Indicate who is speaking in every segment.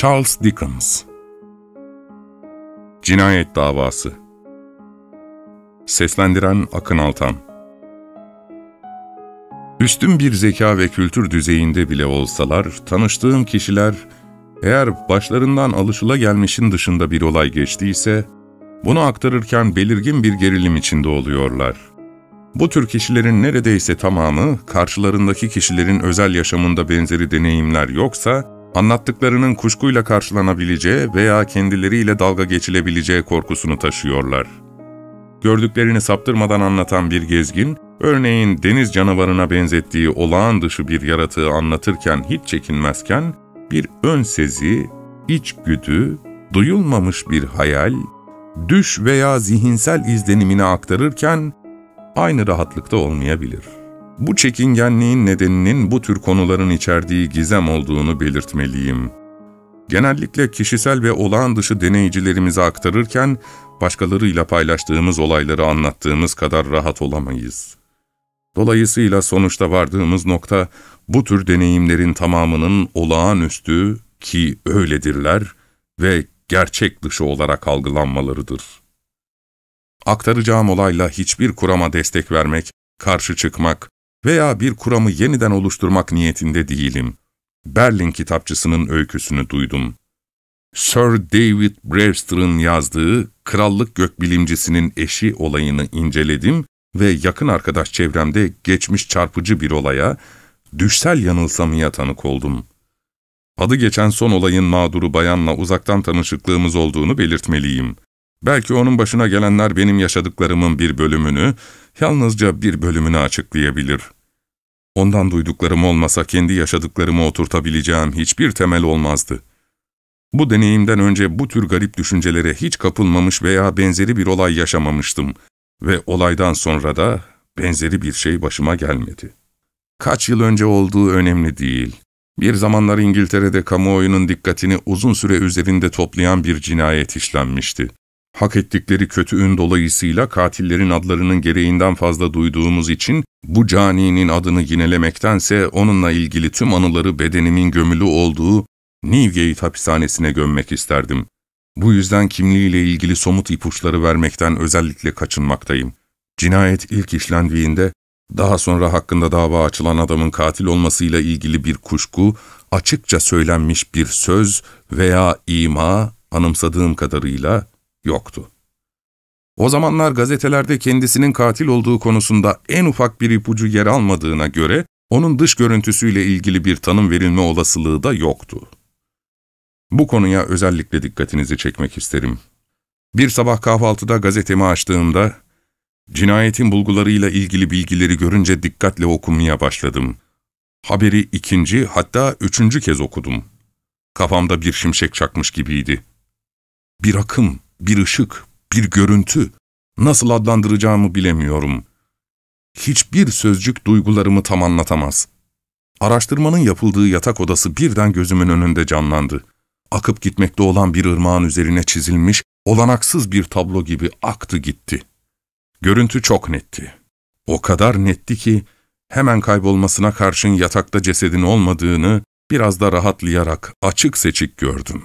Speaker 1: Charles Dickens Cinayet Davası Seslendiren Akın Altan Üstün bir zeka ve kültür düzeyinde bile olsalar, tanıştığım kişiler eğer başlarından alışıla gelmişin dışında bir olay geçtiyse, bunu aktarırken belirgin bir gerilim içinde oluyorlar. Bu tür kişilerin neredeyse tamamı, karşılarındaki kişilerin özel yaşamında benzeri deneyimler yoksa, anlattıklarının kuşkuyla karşılanabileceği veya kendileriyle dalga geçilebileceği korkusunu taşıyorlar. Gördüklerini saptırmadan anlatan bir gezgin, örneğin deniz canavarına benzettiği olağan dışı bir yaratığı anlatırken hiç çekinmezken, bir ön sezi, içgüdü, duyulmamış bir hayal, düş veya zihinsel izlenimini aktarırken aynı rahatlıkta olmayabilir.'' Bu çekingenliğin nedeninin bu tür konuların içerdiği gizem olduğunu belirtmeliyim. Genellikle kişisel ve olağan dışı deneyicilerimize aktarırken, başkalarıyla paylaştığımız olayları anlattığımız kadar rahat olamayız. Dolayısıyla sonuçta vardığımız nokta, bu tür deneyimlerin tamamının olağanüstü ki öyledirler ve gerçek dışı olarak algılanmalarıdır. Aktaracağım olayla hiçbir kurama destek vermek, karşı çıkmak veya bir kuramı yeniden oluşturmak niyetinde değilim. Berlin kitapçısının öyküsünü duydum. Sir David Brewster'ın yazdığı Krallık Gökbilimcisi'nin eşi olayını inceledim ve yakın arkadaş çevremde geçmiş çarpıcı bir olaya, düşsel yanılsamaya tanık oldum. Adı geçen son olayın mağduru bayanla uzaktan tanışıklığımız olduğunu belirtmeliyim. Belki onun başına gelenler benim yaşadıklarımın bir bölümünü, yalnızca bir bölümünü açıklayabilir. Ondan duyduklarım olmasa kendi yaşadıklarımı oturtabileceğim hiçbir temel olmazdı. Bu deneyimden önce bu tür garip düşüncelere hiç kapılmamış veya benzeri bir olay yaşamamıştım ve olaydan sonra da benzeri bir şey başıma gelmedi. Kaç yıl önce olduğu önemli değil. Bir zamanlar İngiltere'de kamuoyunun dikkatini uzun süre üzerinde toplayan bir cinayet işlenmişti hak ettikleri kötüün dolayısıyla katillerin adlarının gereğinden fazla duyduğumuz için bu caninin adını yinelemektense onunla ilgili tüm anıları bedenimin gömülü olduğu Newgate hapishanesine gömmek isterdim. Bu yüzden kimliğiyle ilgili somut ipuçları vermekten özellikle kaçınmaktayım. Cinayet ilk işlendiğinde, daha sonra hakkında dava açılan adamın katil olmasıyla ilgili bir kuşku, açıkça söylenmiş bir söz veya ima, anımsadığım kadarıyla yoktu. O zamanlar gazetelerde kendisinin katil olduğu konusunda en ufak bir ipucu yer almadığına göre onun dış görüntüsüyle ilgili bir tanım verilme olasılığı da yoktu. Bu konuya özellikle dikkatinizi çekmek isterim. Bir sabah kahvaltıda gazetemi açtığımda, cinayetin bulgularıyla ilgili bilgileri görünce dikkatle okumaya başladım. Haberi ikinci hatta üçüncü kez okudum. Kafamda bir şimşek çakmış gibiydi. Bir akım, bir ışık, bir görüntü, nasıl adlandıracağımı bilemiyorum. Hiçbir sözcük duygularımı tam anlatamaz. Araştırmanın yapıldığı yatak odası birden gözümün önünde canlandı. Akıp gitmekte olan bir ırmağın üzerine çizilmiş, olanaksız bir tablo gibi aktı gitti. Görüntü çok netti. O kadar netti ki, hemen kaybolmasına karşın yatakta cesedin olmadığını, biraz da rahatlayarak açık seçik gördüm.''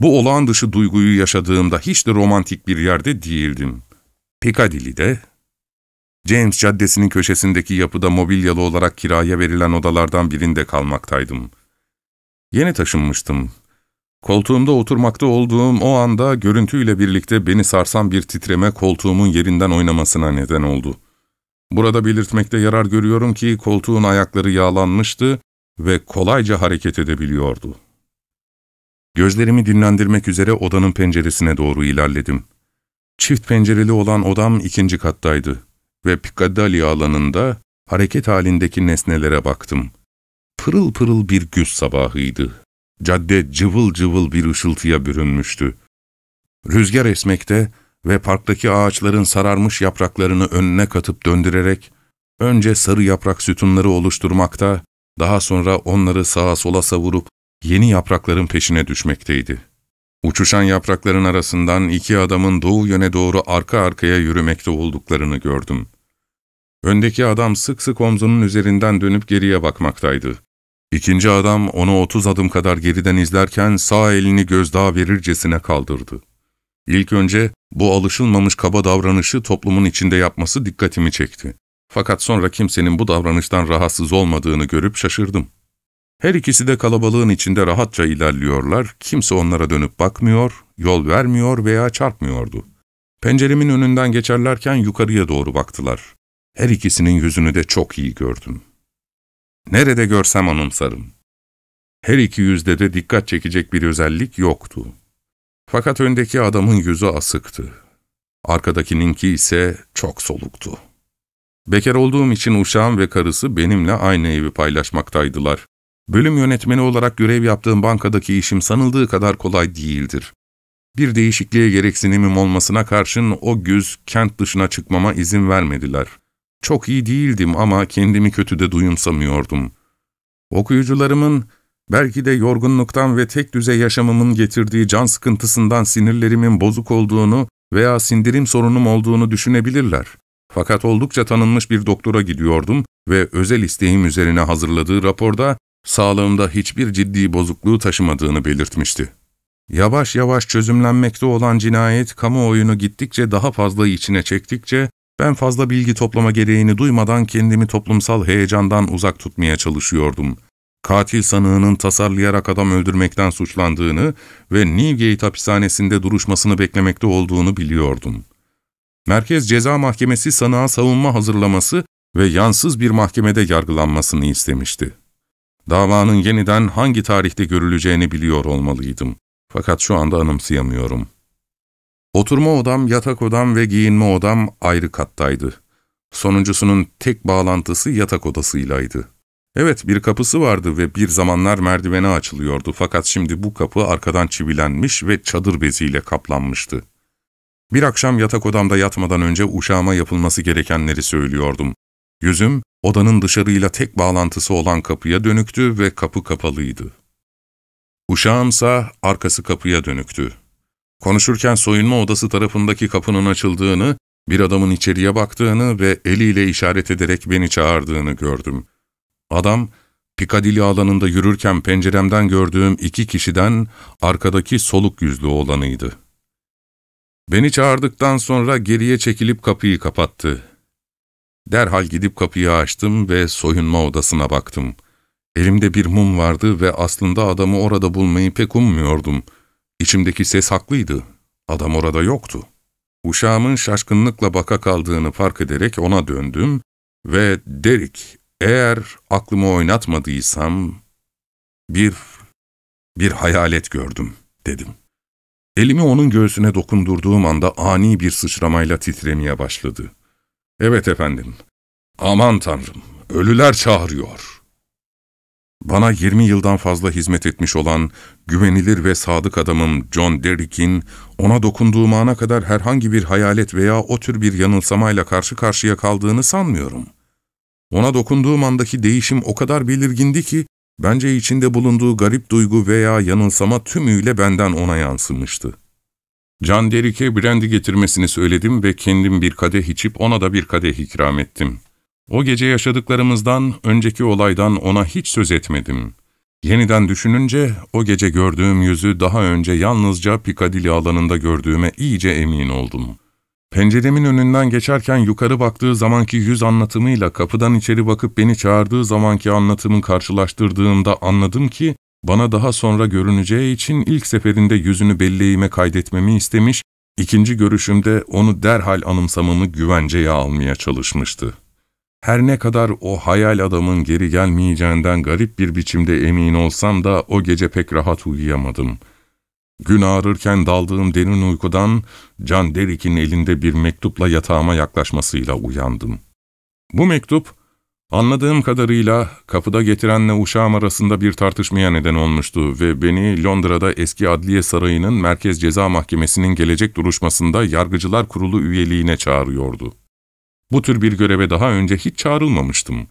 Speaker 1: Bu olağan dışı duyguyu yaşadığımda hiç de romantik bir yerde değildim. Piccadilly'de, James Caddesi'nin köşesindeki yapıda mobilyalı olarak kiraya verilen odalardan birinde kalmaktaydım. Yeni taşınmıştım. Koltuğumda oturmakta olduğum o anda görüntüyle birlikte beni sarsan bir titreme koltuğumun yerinden oynamasına neden oldu. Burada belirtmekte yarar görüyorum ki koltuğun ayakları yağlanmıştı ve kolayca hareket edebiliyordu. Gözlerimi dinlendirmek üzere odanın penceresine doğru ilerledim. Çift pencereli olan odam ikinci kattaydı ve Piccadilly alanında hareket halindeki nesnelere baktım. Pırıl pırıl bir güz sabahıydı. Cadde cıvıl cıvıl bir ışıltıya bürünmüştü. Rüzgar esmekte ve parktaki ağaçların sararmış yapraklarını önüne katıp döndürerek, önce sarı yaprak sütunları oluşturmakta, daha sonra onları sağa sola savurup yeni yaprakların peşine düşmekteydi. Uçuşan yaprakların arasından iki adamın doğu yöne doğru arka arkaya yürümekte olduklarını gördüm. Öndeki adam sık sık omzunun üzerinden dönüp geriye bakmaktaydı. İkinci adam onu otuz adım kadar geriden izlerken sağ elini gözdağı verircesine kaldırdı. İlk önce bu alışılmamış kaba davranışı toplumun içinde yapması dikkatimi çekti. Fakat sonra kimsenin bu davranıştan rahatsız olmadığını görüp şaşırdım. Her ikisi de kalabalığın içinde rahatça ilerliyorlar, kimse onlara dönüp bakmıyor, yol vermiyor veya çarpmıyordu. Penceremin önünden geçerlerken yukarıya doğru baktılar. Her ikisinin yüzünü de çok iyi gördüm. Nerede görsem anımsarım. Her iki yüzde de dikkat çekecek bir özellik yoktu. Fakat öndeki adamın yüzü asıktı. Arkadakininki ise çok soluktu. Bekar olduğum için uşağım ve karısı benimle aynı evi paylaşmaktaydılar. Bölüm yönetmeni olarak görev yaptığım bankadaki işim sanıldığı kadar kolay değildir. Bir değişikliğe gereksinimim olmasına karşın o güz kent dışına çıkmama izin vermediler. Çok iyi değildim ama kendimi kötü de duyumsamıyordum. Okuyucularımın belki de yorgunluktan ve tek düzey yaşamımın getirdiği can sıkıntısından sinirlerimin bozuk olduğunu veya sindirim sorunum olduğunu düşünebilirler. Fakat oldukça tanınmış bir doktora gidiyordum ve özel isteğim üzerine hazırladığı raporda sağlığımda hiçbir ciddi bozukluğu taşımadığını belirtmişti. Yavaş yavaş çözümlenmekte olan cinayet kamuoyunu gittikçe daha fazla içine çektikçe ben fazla bilgi toplama gereğini duymadan kendimi toplumsal heyecandan uzak tutmaya çalışıyordum. Katil sanığının tasarlayarak adam öldürmekten suçlandığını ve Newgate hapishanesinde duruşmasını beklemekte olduğunu biliyordum. Merkez Ceza Mahkemesi sanığa savunma hazırlaması ve yansız bir mahkemede yargılanmasını istemişti. Davanın yeniden hangi tarihte görüleceğini biliyor olmalıydım. Fakat şu anda anımsayamıyorum. Oturma odam, yatak odam ve giyinme odam ayrı kattaydı. Sonuncusunun tek bağlantısı yatak odasıylaydı. Evet bir kapısı vardı ve bir zamanlar merdivene açılıyordu fakat şimdi bu kapı arkadan çivilenmiş ve çadır beziyle kaplanmıştı. Bir akşam yatak odamda yatmadan önce uşağıma yapılması gerekenleri söylüyordum. Yüzüm Odanın dışarıyla tek bağlantısı olan kapıya dönüktü ve kapı kapalıydı. Uşağımsa arkası kapıya dönüktü. Konuşurken soyunma odası tarafındaki kapının açıldığını, bir adamın içeriye baktığını ve eliyle işaret ederek beni çağırdığını gördüm. Adam, Piccadilly alanında yürürken penceremden gördüğüm iki kişiden arkadaki soluk yüzlü olanıydı. Beni çağırdıktan sonra geriye çekilip kapıyı kapattı. Derhal gidip kapıyı açtım ve soyunma odasına baktım. Elimde bir mum vardı ve aslında adamı orada bulmayı pek ummuyordum. İçimdeki ses haklıydı. Adam orada yoktu. Uşağımın şaşkınlıkla baka kaldığını fark ederek ona döndüm ve Derik, eğer aklımı oynatmadıysam bir, bir hayalet gördüm dedim. Elimi onun göğsüne dokundurduğum anda ani bir sıçramayla titremeye başladı.'' Evet efendim. Aman tanrım, ölüler çağırıyor. Bana 20 yıldan fazla hizmet etmiş olan güvenilir ve sadık adamım John Derrick'in ona dokunduğum ana kadar herhangi bir hayalet veya o tür bir yanılsamayla karşı karşıya kaldığını sanmıyorum. Ona dokunduğum andaki değişim o kadar belirgindi ki bence içinde bulunduğu garip duygu veya yanılsama tümüyle benden ona yansımıştı. Can Derik'e brandy getirmesini söyledim ve kendim bir kadeh içip ona da bir kadeh ikram ettim. O gece yaşadıklarımızdan, önceki olaydan ona hiç söz etmedim. Yeniden düşününce o gece gördüğüm yüzü daha önce yalnızca Piccadilly alanında gördüğüme iyice emin oldum. Penceremin önünden geçerken yukarı baktığı zamanki yüz anlatımıyla kapıdan içeri bakıp beni çağırdığı zamanki anlatımı karşılaştırdığımda anladım ki bana daha sonra görüneceği için ilk seferinde yüzünü belleğime kaydetmemi istemiş, ikinci görüşümde onu derhal anımsamamı güvenceye almaya çalışmıştı. Her ne kadar o hayal adamın geri gelmeyeceğinden garip bir biçimde emin olsam da o gece pek rahat uyuyamadım. Gün ağrırken daldığım derin uykudan Can Derik'in elinde bir mektupla yatağıma yaklaşmasıyla uyandım. Bu mektup, Anladığım kadarıyla kapıda getirenle uşağım arasında bir tartışmaya neden olmuştu ve beni Londra'da eski Adliye Sarayı'nın Merkez Ceza Mahkemesi'nin gelecek duruşmasında Yargıcılar Kurulu üyeliğine çağırıyordu. Bu tür bir göreve daha önce hiç çağrılmamıştım.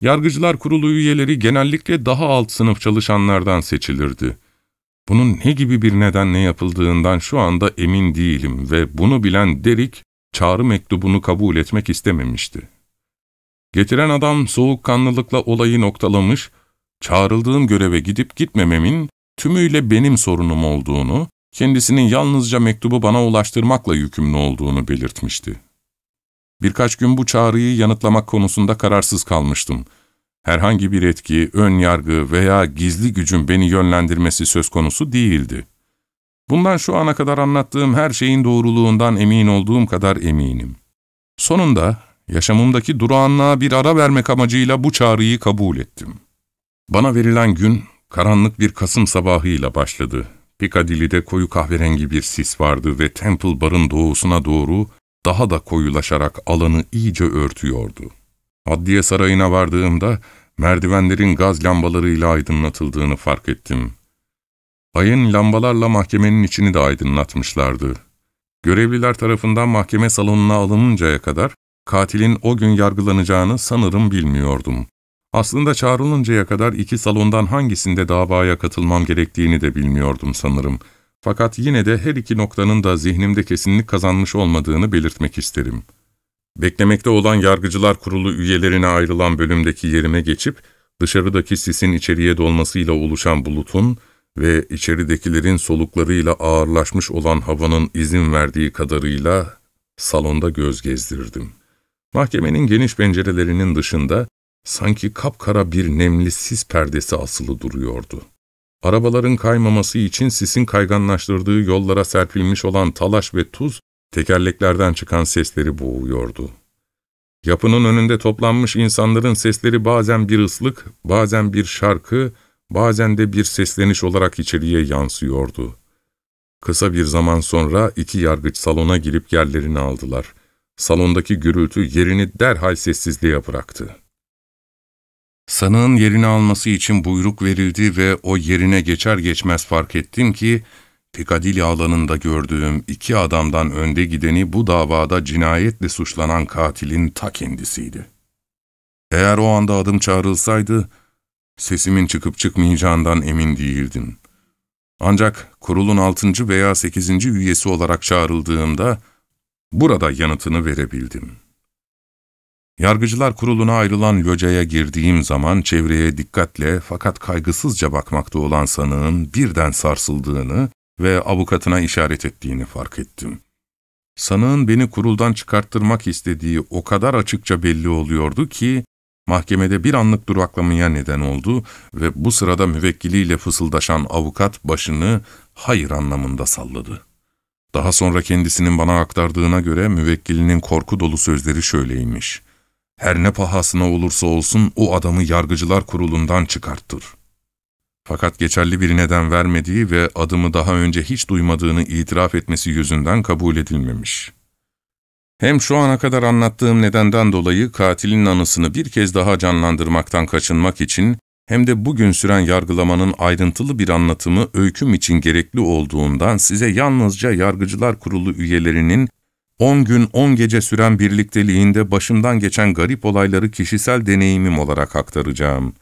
Speaker 1: Yargıcılar Kurulu üyeleri genellikle daha alt sınıf çalışanlardan seçilirdi. Bunun ne gibi bir nedenle yapıldığından şu anda emin değilim ve bunu bilen Derik, çağrı mektubunu kabul etmek istememişti. Getiren adam soğukkanlılıkla olayı noktalamış, çağrıldığım göreve gidip gitmememin tümüyle benim sorunum olduğunu, kendisinin yalnızca mektubu bana ulaştırmakla yükümlü olduğunu belirtmişti. Birkaç gün bu çağrıyı yanıtlamak konusunda kararsız kalmıştım. Herhangi bir etki, ön yargı veya gizli gücün beni yönlendirmesi söz konusu değildi. Bundan şu ana kadar anlattığım her şeyin doğruluğundan emin olduğum kadar eminim. Sonunda Yaşamımdaki durağanlığa bir ara vermek amacıyla bu çağrıyı kabul ettim. Bana verilen gün karanlık bir Kasım sabahıyla başladı. Piccadilly'de koyu kahverengi bir sis vardı ve Temple Bar'ın doğusuna doğru daha da koyulaşarak alanı iyice örtüyordu. Adliye sarayına vardığımda merdivenlerin gaz lambalarıyla aydınlatıldığını fark ettim. Ayın lambalarla mahkemenin içini de aydınlatmışlardı. Görevliler tarafından mahkeme salonuna alınıncaya kadar Katilin o gün yargılanacağını sanırım bilmiyordum. Aslında çağrılıncaya kadar iki salondan hangisinde davaya katılmam gerektiğini de bilmiyordum sanırım. Fakat yine de her iki noktanın da zihnimde kesinlik kazanmış olmadığını belirtmek isterim. Beklemekte olan Yargıcılar Kurulu üyelerine ayrılan bölümdeki yerime geçip, dışarıdaki sisin içeriye dolmasıyla oluşan bulutun ve içeridekilerin soluklarıyla ağırlaşmış olan havanın izin verdiği kadarıyla salonda göz gezdirdim. Mahkemenin geniş pencerelerinin dışında sanki kapkara bir nemli sis perdesi asılı duruyordu. Arabaların kaymaması için sisin kayganlaştırdığı yollara serpilmiş olan talaş ve tuz, tekerleklerden çıkan sesleri boğuyordu. Yapının önünde toplanmış insanların sesleri bazen bir ıslık, bazen bir şarkı, bazen de bir sesleniş olarak içeriye yansıyordu. Kısa bir zaman sonra iki yargıç salona girip yerlerini aldılar. Salondaki gürültü yerini derhal sessizliğe bıraktı. Sanığın yerini alması için buyruk verildi ve o yerine geçer geçmez fark ettim ki, Piccadilly alanında gördüğüm iki adamdan önde gideni bu davada cinayetle suçlanan katilin ta kendisiydi. Eğer o anda adım çağrılsaydı, sesimin çıkıp çıkmayacağından emin değildim. Ancak kurulun altıncı veya sekizinci üyesi olarak çağrıldığımda, Burada yanıtını verebildim. Yargıcılar kuruluna ayrılan locaya girdiğim zaman çevreye dikkatle fakat kaygısızca bakmakta olan sanığın birden sarsıldığını ve avukatına işaret ettiğini fark ettim. Sanığın beni kuruldan çıkarttırmak istediği o kadar açıkça belli oluyordu ki, mahkemede bir anlık duraklamaya neden oldu ve bu sırada müvekkiliyle fısıldaşan avukat başını hayır anlamında salladı. Daha sonra kendisinin bana aktardığına göre müvekkilinin korku dolu sözleri şöyleymiş. Her ne pahasına olursa olsun o adamı yargıcılar kurulundan çıkarttır. Fakat geçerli bir neden vermediği ve adımı daha önce hiç duymadığını itiraf etmesi yüzünden kabul edilmemiş. Hem şu ana kadar anlattığım nedenden dolayı katilin anısını bir kez daha canlandırmaktan kaçınmak için hem de bugün süren yargılamanın ayrıntılı bir anlatımı öyküm için gerekli olduğundan size yalnızca Yargıcılar Kurulu üyelerinin 10 gün 10 gece süren birlikteliğinde başımdan geçen garip olayları kişisel deneyimim olarak aktaracağım.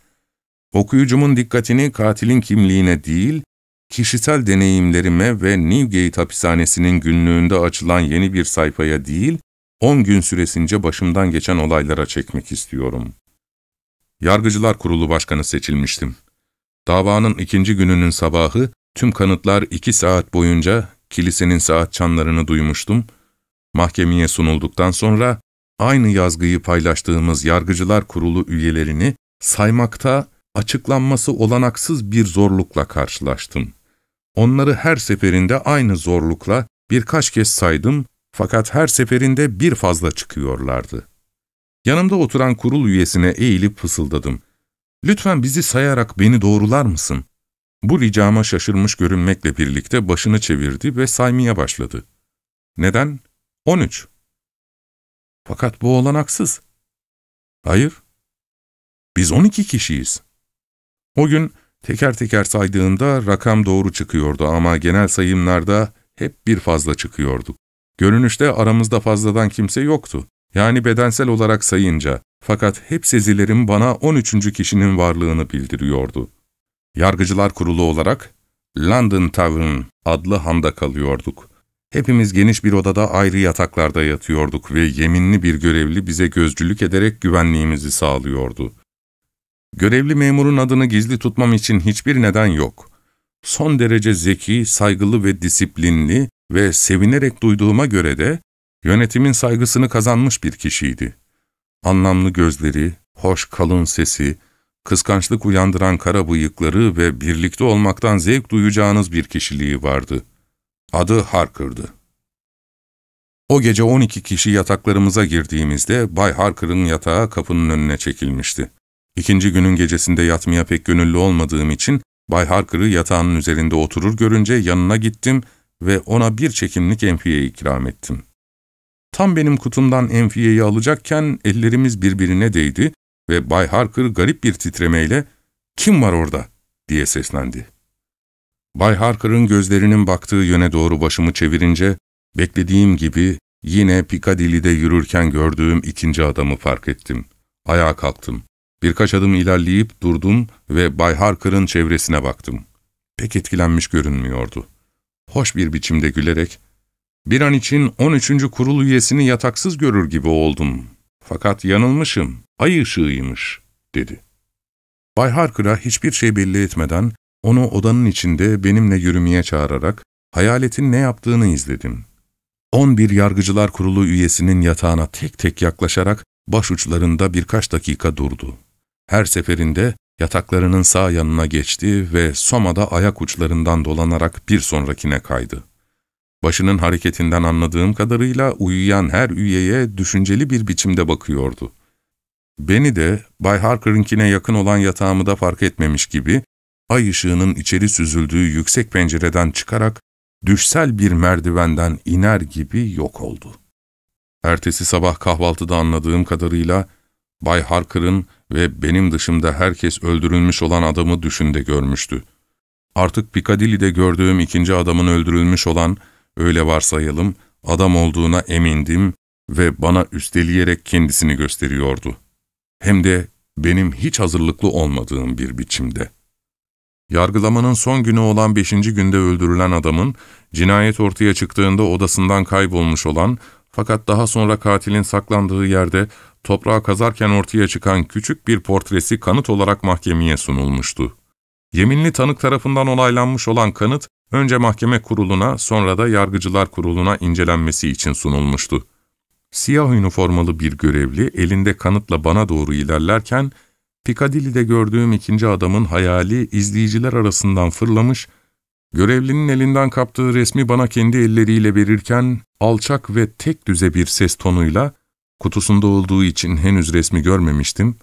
Speaker 1: Okuyucumun dikkatini katilin kimliğine değil, kişisel deneyimlerime ve Newgate hapishanesinin günlüğünde açılan yeni bir sayfaya değil, 10 gün süresince başımdan geçen olaylara çekmek istiyorum. Yargıcılar Kurulu Başkanı seçilmiştim. Davanın ikinci gününün sabahı, tüm kanıtlar iki saat boyunca kilisenin saat çanlarını duymuştum. Mahkemeye sunulduktan sonra aynı yazgıyı paylaştığımız Yargıcılar Kurulu üyelerini saymakta açıklanması olanaksız bir zorlukla karşılaştım. Onları her seferinde aynı zorlukla birkaç kez saydım fakat her seferinde bir fazla çıkıyorlardı.'' Yanımda oturan kurul üyesine eğilip fısıldadım. ''Lütfen bizi sayarak beni doğrular mısın?'' Bu ricama şaşırmış görünmekle birlikte başını çevirdi ve saymaya başladı. Neden? 13. Fakat bu olanaksız. Hayır. Biz 12 kişiyiz. O gün teker teker saydığında rakam doğru çıkıyordu ama genel sayımlarda hep bir fazla çıkıyorduk. Görünüşte aramızda fazladan kimse yoktu. Yani bedensel olarak sayınca, fakat hep sezilerim bana 13. kişinin varlığını bildiriyordu. Yargıcılar Kurulu olarak London Tavern adlı handa kalıyorduk. Hepimiz geniş bir odada ayrı yataklarda yatıyorduk ve yeminli bir görevli bize gözcülük ederek güvenliğimizi sağlıyordu. Görevli memurun adını gizli tutmam için hiçbir neden yok. Son derece zeki, saygılı ve disiplinli ve sevinerek duyduğuma göre de Yönetimin saygısını kazanmış bir kişiydi. Anlamlı gözleri, hoş kalın sesi, kıskançlık uyandıran kara bıyıkları ve birlikte olmaktan zevk duyacağınız bir kişiliği vardı. Adı Harker'dı. O gece 12 kişi yataklarımıza girdiğimizde Bay Harker'ın yatağı kapının önüne çekilmişti. İkinci günün gecesinde yatmaya pek gönüllü olmadığım için Bay Harker'ı yatağının üzerinde oturur görünce yanına gittim ve ona bir çekimlik enfiye ikram ettim. Tam benim kutumdan enfiyeyi alacakken ellerimiz birbirine değdi ve Bay Harker garip bir titremeyle ''Kim var orada?'' diye seslendi. Bay Harker'ın gözlerinin baktığı yöne doğru başımı çevirince beklediğim gibi yine Piccadilly'de yürürken gördüğüm ikinci adamı fark ettim. Ayağa kalktım. Birkaç adım ilerleyip durdum ve Bay Harker'ın çevresine baktım. Pek etkilenmiş görünmüyordu. Hoş bir biçimde gülerek bir an için 13. kurul üyesini yataksız görür gibi oldum. Fakat yanılmışım, ay ışığıymış, dedi. Bay Harker'a hiçbir şey belli etmeden, onu odanın içinde benimle yürümeye çağırarak, hayaletin ne yaptığını izledim. 11 Yargıcılar Kurulu üyesinin yatağına tek tek yaklaşarak, başuçlarında birkaç dakika durdu. Her seferinde yataklarının sağ yanına geçti ve Soma'da ayak uçlarından dolanarak bir sonrakine kaydı. Başının hareketinden anladığım kadarıyla uyuyan her üyeye düşünceli bir biçimde bakıyordu. Beni de Bay Harker'ınkine yakın olan yatağımı da fark etmemiş gibi, ay ışığının içeri süzüldüğü yüksek pencereden çıkarak düşsel bir merdivenden iner gibi yok oldu. Ertesi sabah kahvaltıda anladığım kadarıyla Bay Harker'ın ve benim dışımda herkes öldürülmüş olan adamı düşünde görmüştü. Artık Piccadilly'de gördüğüm ikinci adamın öldürülmüş olan öyle varsayalım, adam olduğuna emindim ve bana üsteleyerek kendisini gösteriyordu. Hem de benim hiç hazırlıklı olmadığım bir biçimde. Yargılamanın son günü olan beşinci günde öldürülen adamın, cinayet ortaya çıktığında odasından kaybolmuş olan, fakat daha sonra katilin saklandığı yerde toprağa kazarken ortaya çıkan küçük bir portresi kanıt olarak mahkemeye sunulmuştu. Yeminli tanık tarafından olaylanmış olan kanıt, önce mahkeme kuruluna sonra da yargıcılar kuruluna incelenmesi için sunulmuştu. Siyah üniformalı bir görevli elinde kanıtla bana doğru ilerlerken, Piccadilly'de gördüğüm ikinci adamın hayali izleyiciler arasından fırlamış, görevlinin elinden kaptığı resmi bana kendi elleriyle verirken alçak ve tek düze bir ses tonuyla, kutusunda olduğu için henüz resmi görmemiştim,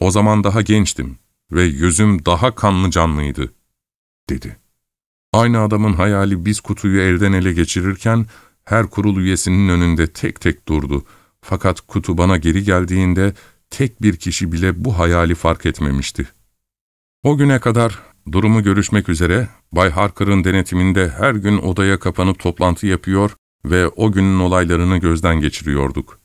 Speaker 1: o zaman daha gençtim ve yüzüm daha kanlı canlıydı, dedi.'' Aynı adamın hayali biz kutuyu elden ele geçirirken her kurul üyesinin önünde tek tek durdu. Fakat kutu bana geri geldiğinde tek bir kişi bile bu hayali fark etmemişti. O güne kadar durumu görüşmek üzere Bay Harker'ın denetiminde her gün odaya kapanıp toplantı yapıyor ve o günün olaylarını gözden geçiriyorduk.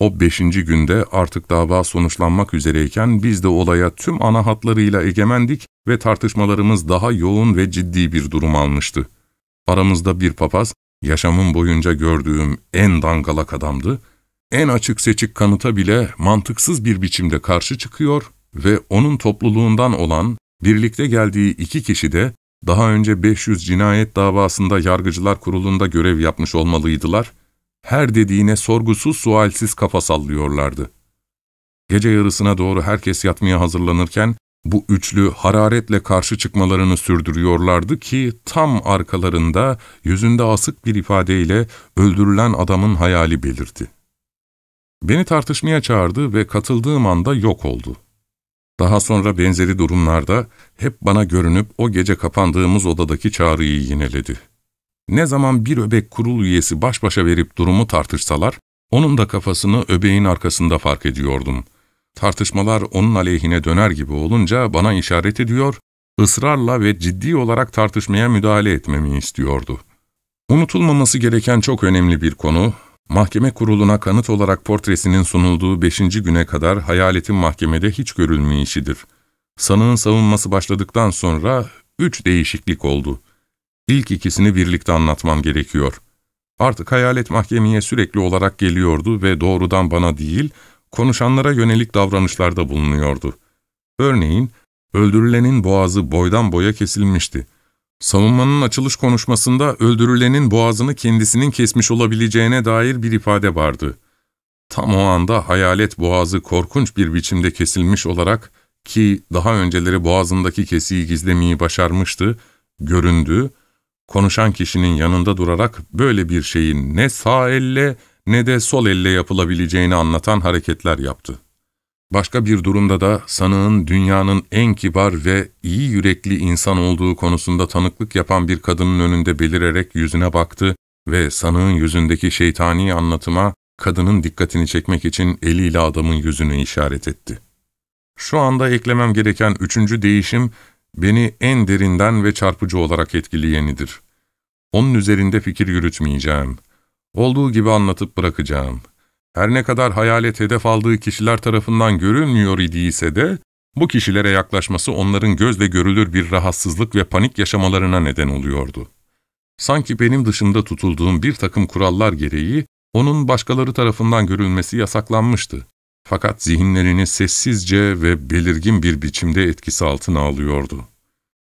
Speaker 1: O beşinci günde artık dava sonuçlanmak üzereyken biz de olaya tüm ana hatlarıyla egemendik ve tartışmalarımız daha yoğun ve ciddi bir durum almıştı. Aramızda bir papaz, yaşamım boyunca gördüğüm en dangalak adamdı, en açık seçik kanıta bile mantıksız bir biçimde karşı çıkıyor ve onun topluluğundan olan, birlikte geldiği iki kişi de daha önce 500 cinayet davasında Yargıcılar Kurulu'nda görev yapmış olmalıydılar her dediğine sorgusuz sualsiz kafa sallıyorlardı. Gece yarısına doğru herkes yatmaya hazırlanırken, bu üçlü hararetle karşı çıkmalarını sürdürüyorlardı ki tam arkalarında yüzünde asık bir ifadeyle öldürülen adamın hayali belirdi. Beni tartışmaya çağırdı ve katıldığım anda yok oldu. Daha sonra benzeri durumlarda hep bana görünüp o gece kapandığımız odadaki çağrıyı yineledi. Ne zaman bir öbek kurul üyesi baş başa verip durumu tartışsalar, onun da kafasını öbeğin arkasında fark ediyordum. Tartışmalar onun aleyhine döner gibi olunca bana işaret ediyor, ısrarla ve ciddi olarak tartışmaya müdahale etmemi istiyordu. Unutulmaması gereken çok önemli bir konu, mahkeme kuruluna kanıt olarak portresinin sunulduğu beşinci güne kadar hayaletin mahkemede hiç görülmeyişidir. Sanığın savunması başladıktan sonra üç değişiklik oldu.'' İlk ikisini birlikte anlatmam gerekiyor. Artık hayalet mahkemeye sürekli olarak geliyordu ve doğrudan bana değil, konuşanlara yönelik davranışlarda bulunuyordu. Örneğin, öldürülenin boğazı boydan boya kesilmişti. Savunmanın açılış konuşmasında öldürülenin boğazını kendisinin kesmiş olabileceğine dair bir ifade vardı. Tam o anda hayalet boğazı korkunç bir biçimde kesilmiş olarak ki daha önceleri boğazındaki kesiyi gizlemeyi başarmıştı, göründü konuşan kişinin yanında durarak böyle bir şeyin ne sağ elle ne de sol elle yapılabileceğini anlatan hareketler yaptı. Başka bir durumda da sanığın dünyanın en kibar ve iyi yürekli insan olduğu konusunda tanıklık yapan bir kadının önünde belirerek yüzüne baktı ve sanığın yüzündeki şeytani anlatıma kadının dikkatini çekmek için eliyle adamın yüzünü işaret etti. Şu anda eklemem gereken üçüncü değişim beni en derinden ve çarpıcı olarak etkileyenidir. Onun üzerinde fikir yürütmeyeceğim. Olduğu gibi anlatıp bırakacağım. Her ne kadar hayalet hedef aldığı kişiler tarafından görülmüyor idiyse de, bu kişilere yaklaşması onların gözle görülür bir rahatsızlık ve panik yaşamalarına neden oluyordu. Sanki benim dışında tutulduğum bir takım kurallar gereği, onun başkaları tarafından görülmesi yasaklanmıştı. Fakat zihinlerini sessizce ve belirgin bir biçimde etkisi altına alıyordu.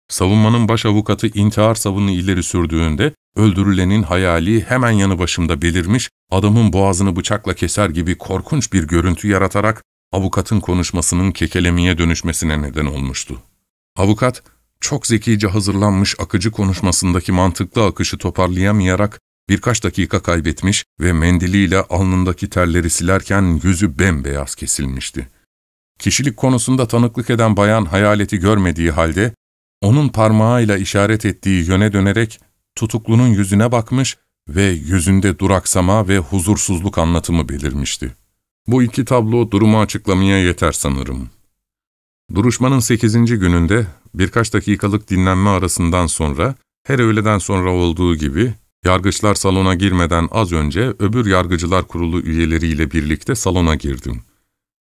Speaker 1: Savunmanın baş avukatı intihar savını ileri sürdüğünde öldürülenin hayali hemen yanı başımda belirmiş, adamın boğazını bıçakla keser gibi korkunç bir görüntü yaratarak avukatın konuşmasının kekelemeye dönüşmesine neden olmuştu. Avukat, çok zekice hazırlanmış akıcı konuşmasındaki mantıklı akışı toparlayamayarak Birkaç dakika kaybetmiş ve mendiliyle alnındaki terleri silerken yüzü bembeyaz kesilmişti. Kişilik konusunda tanıklık eden bayan hayaleti görmediği halde, onun parmağıyla işaret ettiği yöne dönerek tutuklunun yüzüne bakmış ve yüzünde duraksama ve huzursuzluk anlatımı belirmişti. Bu iki tablo durumu açıklamaya yeter sanırım. Duruşmanın sekizinci gününde birkaç dakikalık dinlenme arasından sonra her öğleden sonra olduğu gibi Yargıçlar salona girmeden az önce öbür yargıcılar kurulu üyeleriyle birlikte salona girdim.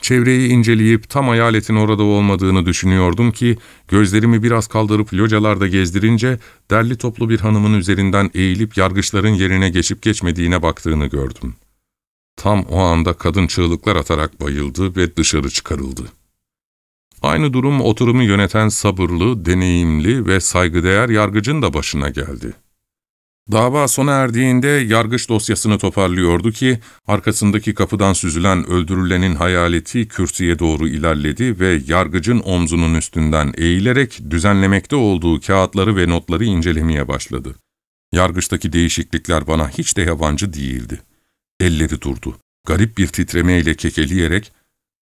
Speaker 1: Çevreyi inceleyip tam hayaletin orada olmadığını düşünüyordum ki, gözlerimi biraz kaldırıp localarda gezdirince, derli toplu bir hanımın üzerinden eğilip yargıçların yerine geçip geçmediğine baktığını gördüm. Tam o anda kadın çığlıklar atarak bayıldı ve dışarı çıkarıldı. Aynı durum oturumu yöneten sabırlı, deneyimli ve saygıdeğer yargıcın da başına geldi.'' Dava sona erdiğinde yargıç dosyasını toparlıyordu ki, arkasındaki kapıdan süzülen öldürülenin hayaleti kürsüye doğru ilerledi ve yargıcın omzunun üstünden eğilerek düzenlemekte olduğu kağıtları ve notları incelemeye başladı. Yargıçtaki değişiklikler bana hiç de yabancı değildi. Elleri durdu. Garip bir titremeyle kekeleyerek,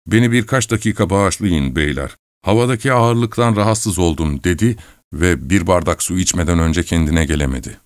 Speaker 1: ''Beni birkaç dakika bağışlayın beyler, havadaki ağırlıktan rahatsız oldum.'' dedi ve bir bardak su içmeden önce kendine gelemedi.''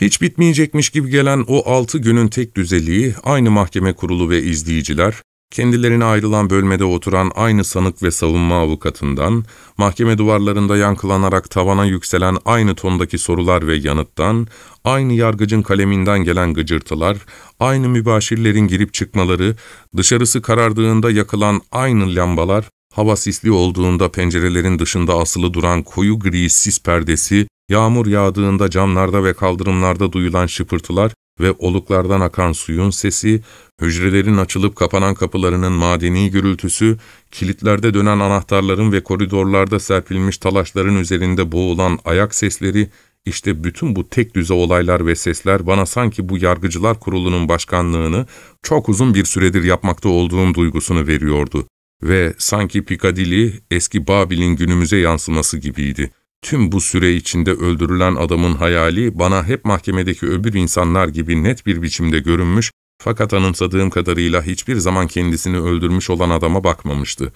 Speaker 1: Hiç bitmeyecekmiş gibi gelen o altı günün tek düzeliği, aynı mahkeme kurulu ve izleyiciler, kendilerine ayrılan bölmede oturan aynı sanık ve savunma avukatından, mahkeme duvarlarında yankılanarak tavana yükselen aynı tondaki sorular ve yanıttan, aynı yargıcın kaleminden gelen gıcırtılar, aynı mübaşirlerin girip çıkmaları, dışarısı karardığında yakılan aynı lambalar, hava sisli olduğunda pencerelerin dışında asılı duran koyu gri sis perdesi, Yağmur yağdığında camlarda ve kaldırımlarda duyulan şıpırtılar ve oluklardan akan suyun sesi, hücrelerin açılıp kapanan kapılarının madeni gürültüsü, kilitlerde dönen anahtarların ve koridorlarda serpilmiş talaşların üzerinde boğulan ayak sesleri, işte bütün bu tek düze olaylar ve sesler bana sanki bu Yargıcılar Kurulu'nun başkanlığını çok uzun bir süredir yapmakta olduğum duygusunu veriyordu ve sanki Piccadilly eski Babil'in günümüze yansıması gibiydi.'' Tüm bu süre içinde öldürülen adamın hayali bana hep mahkemedeki öbür insanlar gibi net bir biçimde görünmüş fakat anımsadığım kadarıyla hiçbir zaman kendisini öldürmüş olan adama bakmamıştı.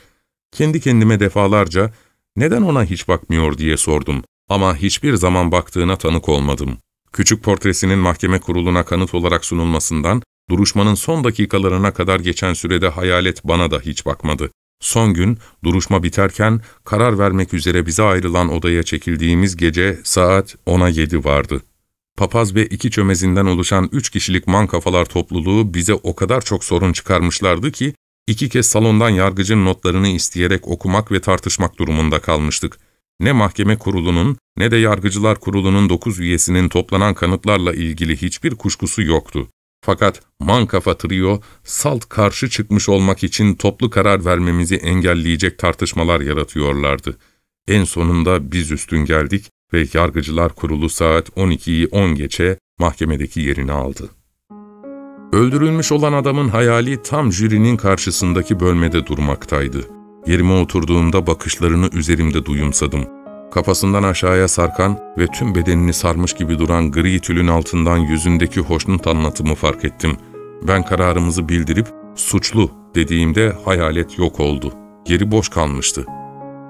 Speaker 1: Kendi kendime defalarca neden ona hiç bakmıyor diye sordum ama hiçbir zaman baktığına tanık olmadım. Küçük portresinin mahkeme kuruluna kanıt olarak sunulmasından, duruşmanın son dakikalarına kadar geçen sürede hayalet bana da hiç bakmadı. Son gün duruşma biterken karar vermek üzere bize ayrılan odaya çekildiğimiz gece saat 10'a 7 vardı. Papaz ve iki çömezinden oluşan üç kişilik man kafalar topluluğu bize o kadar çok sorun çıkarmışlardı ki iki kez salondan yargıcın notlarını isteyerek okumak ve tartışmak durumunda kalmıştık. Ne mahkeme kurulunun ne de yargıcılar kurulunun dokuz üyesinin toplanan kanıtlarla ilgili hiçbir kuşkusu yoktu. Fakat Mankafa Trio, salt karşı çıkmış olmak için toplu karar vermemizi engelleyecek tartışmalar yaratıyorlardı. En sonunda biz üstün geldik ve Yargıcılar Kurulu saat 12'yi 10 geçe mahkemedeki yerini aldı. Öldürülmüş olan adamın hayali tam jürinin karşısındaki bölmede durmaktaydı. Yerime oturduğumda bakışlarını üzerimde duyumsadım. Kafasından aşağıya sarkan ve tüm bedenini sarmış gibi duran gri tülün altından yüzündeki hoşnut anlatımı fark ettim. Ben kararımızı bildirip suçlu dediğimde hayalet yok oldu. Geri boş kalmıştı.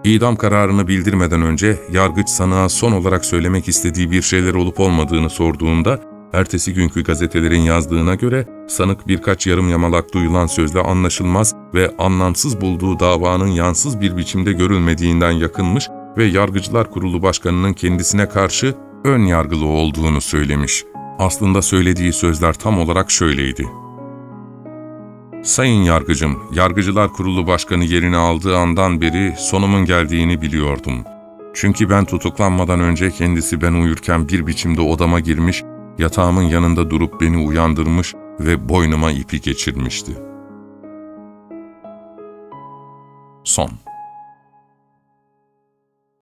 Speaker 1: İdam kararını bildirmeden önce yargıç sanığa son olarak söylemek istediği bir şeyler olup olmadığını sorduğumda ertesi günkü gazetelerin yazdığına göre sanık birkaç yarım yamalak duyulan sözle anlaşılmaz ve anlamsız bulduğu davanın yansız bir biçimde görülmediğinden yakınmış ve yargıcılar Kurulu Başkanı'nın kendisine karşı ön yargılı olduğunu söylemiş. Aslında söylediği sözler tam olarak şöyleydi. Sayın Yargıcım, Yargıcılar Kurulu Başkanı yerini aldığı andan beri sonumun geldiğini biliyordum. Çünkü ben tutuklanmadan önce kendisi ben uyurken bir biçimde odama girmiş, yatağımın yanında durup beni uyandırmış ve boynuma ipi geçirmişti. Son